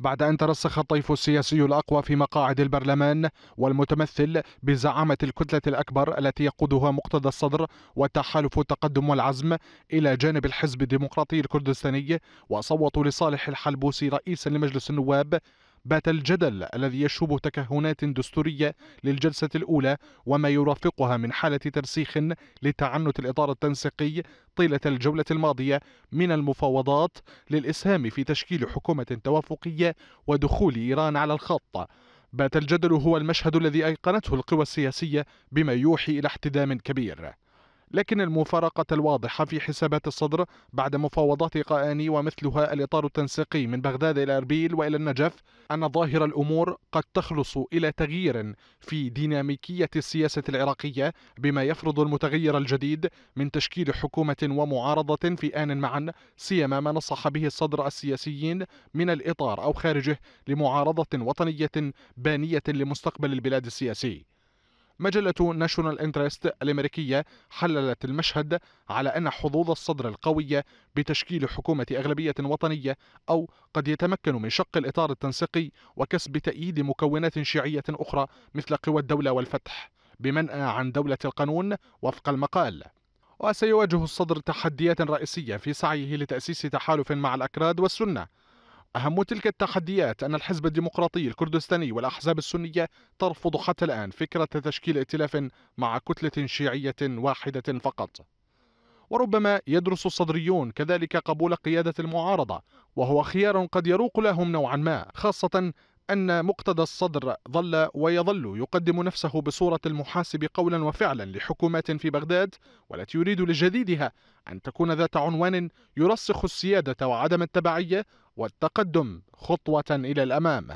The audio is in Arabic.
بعد أن ترسخ الطيف السياسي الأقوى في مقاعد البرلمان والمتمثل بزعامة الكتلة الأكبر التي يقودها مقتدى الصدر وتحالف التقدم والعزم إلى جانب الحزب الديمقراطي الكردستاني وصوتوا لصالح الحلبوسي رئيسا لمجلس النواب بات الجدل الذي يشوب تكهنات دستورية للجلسة الأولى وما يرافقها من حالة ترسيخ لتعنت الإطار التنسيقي طيلة الجولة الماضية من المفاوضات للإسهام في تشكيل حكومة توافقية ودخول إيران على الخط بات الجدل هو المشهد الذي أيقنته القوى السياسية بما يوحي إلى احتدام كبير لكن المفارقة الواضحة في حسابات الصدر بعد مفاوضات قاني ومثلها الإطار التنسيقي من بغداد إلى أربيل وإلى النجف أن ظاهر الأمور قد تخلص إلى تغيير في ديناميكية السياسة العراقية بما يفرض المتغير الجديد من تشكيل حكومة ومعارضة في آن معا سيما ما نصح به الصدر السياسيين من الإطار أو خارجه لمعارضة وطنية بانية لمستقبل البلاد السياسي مجلة ناشونال انترست الأمريكية حللت المشهد على أن حظوظ الصدر القوية بتشكيل حكومة أغلبية وطنية أو قد يتمكن من شق الإطار التنسيقي وكسب تأييد مكونات شيعية أخرى مثل قوى الدولة والفتح بمنأى عن دولة القانون وفق المقال وسيواجه الصدر تحديات رئيسية في سعيه لتأسيس تحالف مع الأكراد والسنة أهم تلك التحديات أن الحزب الديمقراطي الكردستاني والأحزاب السنية ترفض حتى الآن فكرة تشكيل ائتلاف مع كتلة شيعية واحدة فقط وربما يدرس الصدريون كذلك قبول قيادة المعارضة وهو خيار قد يروق لهم نوعا ما خاصة أن مقتدى الصدر ظل ويظل يقدم نفسه بصورة المحاسب قولا وفعلا لحكومات في بغداد والتي يريد لجديدها أن تكون ذات عنوان يرسخ السيادة وعدم التبعية والتقدم خطوة إلى الأمام